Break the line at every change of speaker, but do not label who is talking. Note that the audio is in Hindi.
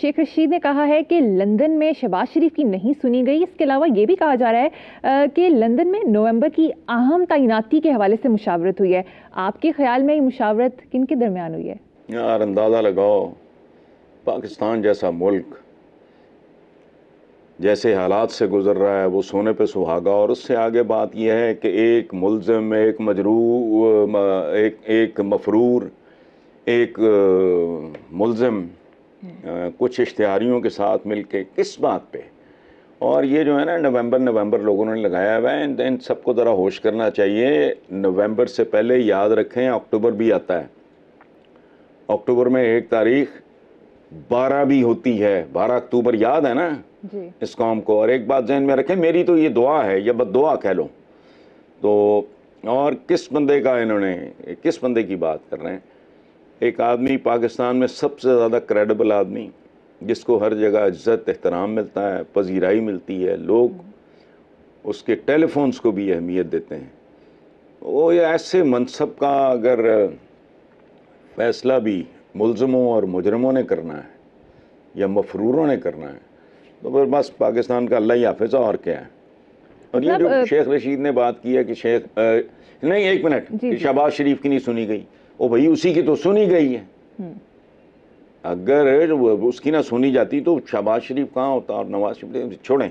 शेख रशीद ने कहा है कि लंदन में शहबाज शरीफ की नहीं सुनी गई इसके अलावा ये भी कहा जा रहा है कि लंदन में नवंबर की अहम तैनाती के हवाले से मुशावरत हुई है आपके ख्याल में ये मुशावरत किन के दरमियान हुई है
यार अंदाज़ा लगाओ पाकिस्तान जैसा मुल्क जैसे हालात से गुजर रहा है वो सोने पे सुहागा और उससे आगे बात यह है कि एक मुलम एक मजरू एक एक मफरूर एक मुलजम हम्म। कुछ इश्तहारियों के साथ मिल के किस बात पर और ये जो है ना नवंबर नवंबर लोगों ने लगाया हुआ है इन सबको ज़रा होश करना चाहिए नवंबर से पहले याद रखें अक्टूबर भी आता है अक्टूबर में एक तारीख बारह भी होती है बारह अक्टूबर याद है ना जी। इस कॉम को और एक बात जहन में रखें मेरी तो ये दुआ है या बद दुआ कह लो तो और किस बंदे का इन्होंने किस बंदे की बात कर रहे हैं एक आदमी पाकिस्तान में सबसे ज़्यादा क्रेडिबल आदमी जिसको हर जगह इज़्ज़त एहतराम मिलता है पजीराई मिलती है लोग उसके टेलीफोन्स को भी अहमियत देते हैं वो ऐसे मनसब का अगर फैसला भी मुलजमों और मुजरमों ने करना है या मफरूरों ने करना है तो फिर बस पाकिस्तान का अल्लाह हाफिजा और क्या है और ये मतलब, जो शेख रशीद ने बात की है कि शेख नहीं एक मिनट शहबाज शरीफ की नहीं सुनी गई ओ भाई उसी की तो सुनी गई है हम्म। अगर उसकी ना सुनी जाती तो शहबाज शरीफ कहाँ होता और नवाज शरीफ छोड़ें